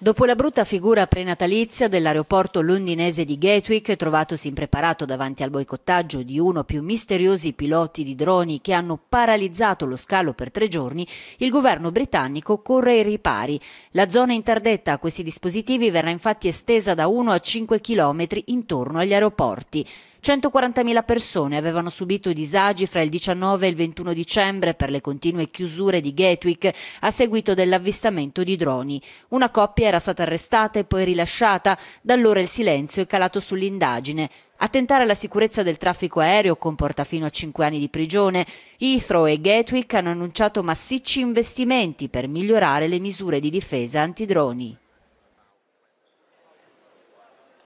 Dopo la brutta figura prenatalizia dell'aeroporto londinese di Gatwick, trovatosi impreparato davanti al boicottaggio di uno o più misteriosi piloti di droni che hanno paralizzato lo scalo per tre giorni, il governo britannico corre ai ripari. La zona interdetta a questi dispositivi verrà infatti estesa da 1 a 5 chilometri intorno agli aeroporti. 140.000 persone avevano subito disagi fra il 19 e il 21 dicembre per le continue chiusure di Gatwick a seguito dell'avvistamento di droni. Una coppia era stata arrestata e poi rilasciata, da allora il silenzio è calato sull'indagine. Attentare alla sicurezza del traffico aereo comporta fino a 5 anni di prigione. Heathrow e Gatwick hanno annunciato massicci investimenti per migliorare le misure di difesa antidroni.